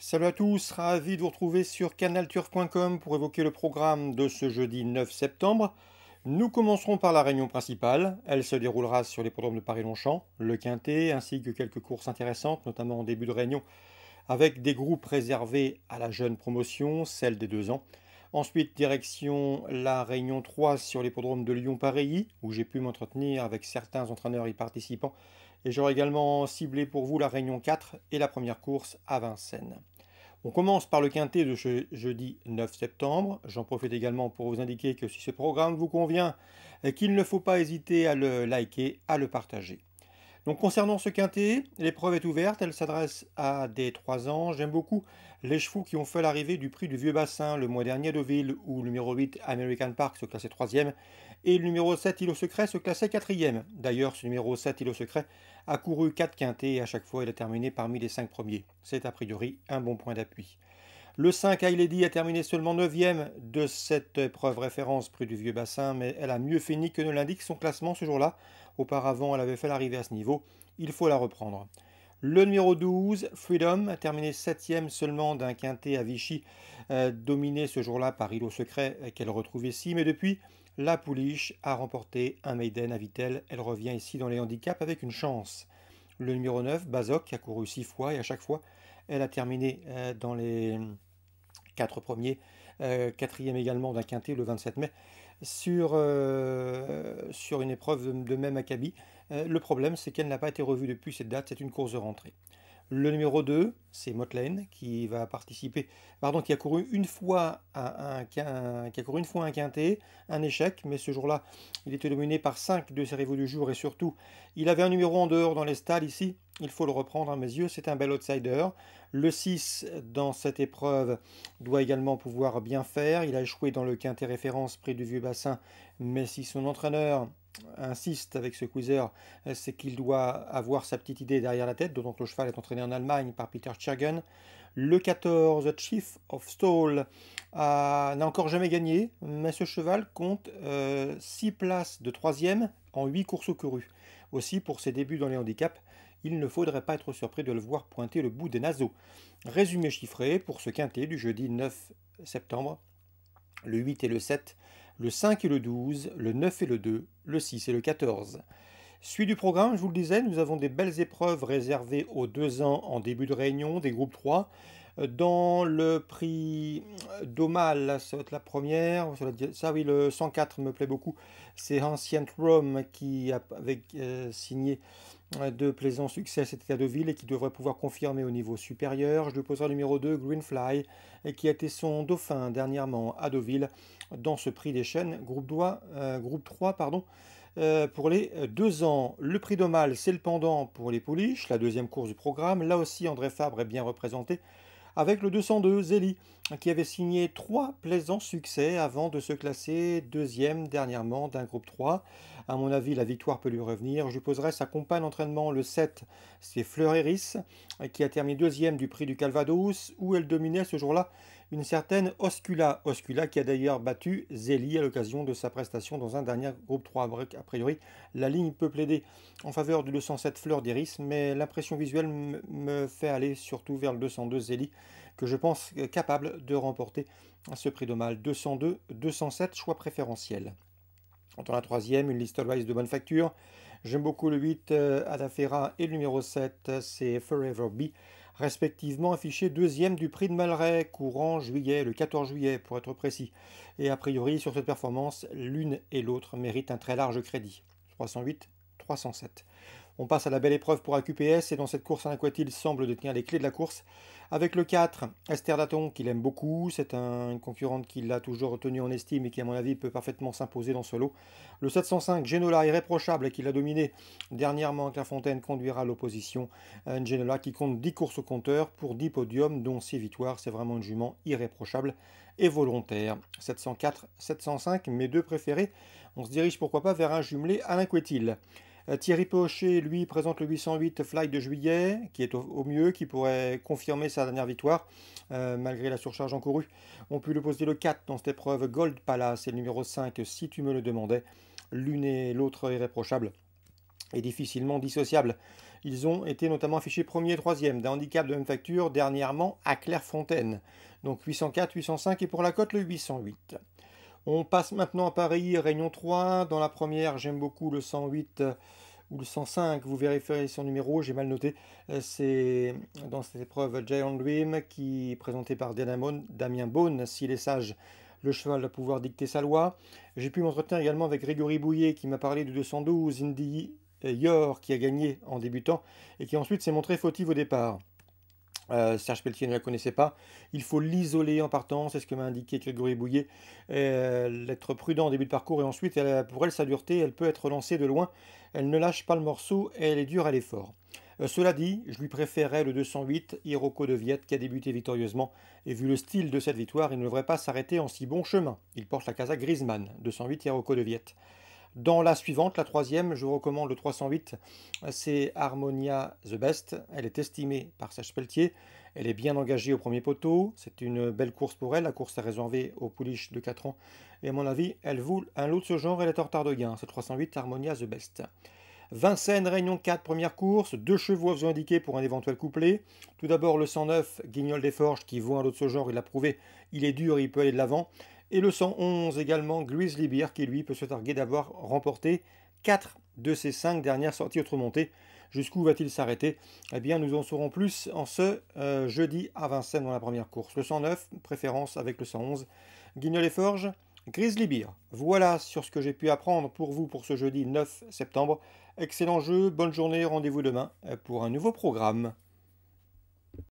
Salut à tous, ravi de vous retrouver sur canalturf.com pour évoquer le programme de ce jeudi 9 septembre. Nous commencerons par la réunion principale. Elle se déroulera sur les programmes de Paris-Longchamp, le Quintet, ainsi que quelques courses intéressantes, notamment en début de réunion, avec des groupes réservés à la jeune promotion, celle des deux ans, Ensuite, direction la Réunion 3 sur l'hippodrome de Lyon-Paris, où j'ai pu m'entretenir avec certains entraîneurs et participants. Et j'aurai également ciblé pour vous la Réunion 4 et la première course à Vincennes. On commence par le quintet de jeudi 9 septembre. J'en profite également pour vous indiquer que si ce programme vous convient, qu'il ne faut pas hésiter à le liker, à le partager. Donc concernant ce quintet, l'épreuve est ouverte, elle s'adresse à des 3 ans. J'aime beaucoup les chevaux qui ont fait l'arrivée du prix du Vieux Bassin le mois dernier à Deauville, où le numéro 8 American Park se classait 3 et le numéro 7 Île Secret se classait 4 D'ailleurs, ce numéro 7 Île Secret a couru 4 quintets et à chaque fois il a terminé parmi les 5 premiers. C'est a priori un bon point d'appui. Le 5, High Lady a terminé seulement 9 e de cette épreuve référence près du Vieux Bassin, mais elle a mieux fini que ne l'indique son classement ce jour-là. Auparavant, elle avait fait l'arrivée à ce niveau. Il faut la reprendre. Le numéro 12, Freedom, a terminé 7 e seulement d'un quintet à Vichy, euh, dominé ce jour-là par Îlot Secret euh, qu'elle retrouve ici, mais depuis, la Pouliche a remporté un Maiden à Vitel. Elle revient ici dans les handicaps avec une chance. Le numéro 9, Bazoc, a couru 6 fois et à chaque fois, elle a terminé euh, dans les quatre premiers, euh, quatrième également d'un quintet le 27 mai, sur, euh, sur une épreuve de, même acabit. Euh, le problème, c'est qu'elle n'a pas été revue depuis cette date, c'est une course de rentrée. Le numéro 2, c'est Motlane, qui va participer, pardon, qui a couru une fois un, qui a couru une fois un quintet, un échec, mais ce jour-là, il était dominé par cinq de ses rivaux du jour et surtout, il avait un numéro en dehors dans les stades ici, il faut le reprendre à hein, mes yeux, c'est un bel outsider. Le 6 dans cette épreuve doit également pouvoir bien faire. Il a échoué dans le quintet référence près du vieux bassin, mais si son entraîneur insiste avec ce quizzer, c'est qu'il doit avoir sa petite idée derrière la tête, dont le cheval est entraîné en Allemagne par Peter Schergen. Le 14, The Chief of Stall, n'a encore jamais gagné, mais ce cheval compte 6 euh, places de 3 en 8 courses couru. Aussi, pour ses débuts dans les handicaps, il ne faudrait pas être surpris de le voir pointer le bout des naseaux. Résumé chiffré pour ce quintet du jeudi 9 septembre, le 8 et le 7, le 5 et le 12, le 9 et le 2, le 6 et le 14. Suite du programme, je vous le disais, nous avons des belles épreuves réservées aux deux ans en début de réunion des groupes 3. Dans le prix d'Omal, ça va être la première, ça oui, le 104 me plaît beaucoup, c'est Ancient Rome qui avait euh, signé de plaisant succès c'était à Deauville et qui devrait pouvoir confirmer au niveau supérieur. Je lui poserai numéro 2, Greenfly, et qui a été son dauphin dernièrement à Deauville dans ce prix des chaînes, groupe, euh, groupe 3. Pardon. Euh, pour les deux ans, le prix d'Omal, c'est le pendant pour les pouliches, la deuxième course du programme. Là aussi, André Fabre est bien représenté avec le 202 Zélie, qui avait signé trois plaisants succès avant de se classer deuxième dernièrement d'un groupe 3. À mon avis, la victoire peut lui revenir. Je poserai sa compagne d'entraînement le 7, c'est Fleuréris, qui a terminé deuxième du prix du Calvados, où elle dominait ce jour-là une certaine Oscula. Oscula qui a d'ailleurs battu Zélie à l'occasion de sa prestation dans un dernier groupe 3. A priori, la ligne peut plaider en faveur du 207 Fleur d'Iris, mais l'impression visuelle me fait aller surtout vers le 202 Zélie que je pense capable de remporter ce prix de mal. 202, 207, choix préférentiel. Dans la troisième, une liste de bonne facture. J'aime beaucoup le 8 euh, Adafera et le numéro 7, euh, c'est Forever Bee respectivement affichés deuxième du prix de Malray, courant juillet, le 14 juillet pour être précis. Et a priori, sur cette performance, l'une et l'autre méritent un très large crédit. 308, 307. On passe à la belle épreuve pour AQPS et dans cette course, un Aquatil semble détenir les clés de la course. Avec le 4, Esther Daton, qu'il aime beaucoup, c'est une concurrente qui l'a toujours retenu en estime et qui, à mon avis, peut parfaitement s'imposer dans ce lot. Le 705, Genola, irréprochable et qui l'a dominé dernièrement à Fontaine, conduira l'opposition. Genola qui compte 10 courses au compteur pour 10 podiums, dont 6 victoires. C'est vraiment une jument irréprochable et volontaire. 704, 705, mes deux préférés. On se dirige pourquoi pas vers un jumelé Alain Quétil. Euh, Thierry Pocher, lui, présente le 808 Fly de juillet, qui est au, mieux, qui pourrait confirmer sa dernière victoire, euh, malgré la surcharge encourue. On peut le poser le 4 dans cette épreuve Gold Palace et le numéro 5, si tu me le demandais. L'une et l'autre irréprochables et difficilement dissociables. Ils ont été notamment affichés premier et troisième d'un handicap de même facture dernièrement à Clairefontaine. Donc 804, 805 et pour la cote le 808. On passe maintenant à Paris, Réunion 3. Dans la première, j'aime beaucoup le 108 euh, ou le 105, vous vérifiez son numéro, j'ai mal noté. Euh, c'est dans cette épreuve Giant Dream qui est présenté par Damien Beaune, s'il est sage. Le cheval va pouvoir dicter sa loi. J'ai pu m'entretenir également avec Grégory Bouillet qui m'a parlé du 212 Indy euh, Yor qui a gagné en débutant et qui ensuite s'est montré fautif au départ. Euh, Serge Pelletier ne la connaissait pas. Il faut l'isoler en partant, c'est ce que m'a indiqué Grégory Bouillet. Euh, l'être être prudent en début de parcours et ensuite, pour elle, sa dureté, elle peut être lancée de loin. Elle ne lâche pas le morceau et elle est dure à l'effort. Euh, cela dit, je lui préférais le 208 Hiroko de Viette qui a débuté victorieusement et vu le style de cette victoire, il ne devrait pas s'arrêter en si bon chemin. Il porte la casa Griezmann, 208 Hiroko de Viette. Dans la suivante, la troisième, je vous recommande le 308, c'est Harmonia The Best. Elle est estimée par Serge Pelletier. Elle est bien engagée au premier poteau. C'est une belle course pour elle. La course est réservée aux pouliches de 4 ans. Et à mon avis, elle vaut un lot de ce genre. Elle est en retard de gain. Ce 308 Harmonia The Best. Vincennes, Réunion 4, première course. Deux chevaux à vous indiquer pour un éventuel couplet. Tout d'abord, le 109, Guignol des Forges, qui vaut un lot de ce genre. Il l'a prouvé. Il est dur, il peut aller de l'avant. Et le 111 également, Grizzly Beer, qui lui peut se targuer d'avoir remporté 4 de ses 5 dernières sorties montées. Jusqu'où va-t-il s'arrêter Eh bien, nous en saurons plus en ce euh, jeudi à Vincennes dans la première course. Le 109, préférence avec le 111. Guignol et Forge, Grizzly Beer. Voilà sur ce que j'ai pu apprendre pour vous pour ce jeudi 9 septembre. Excellent jeu, bonne journée, rendez-vous demain pour un nouveau programme.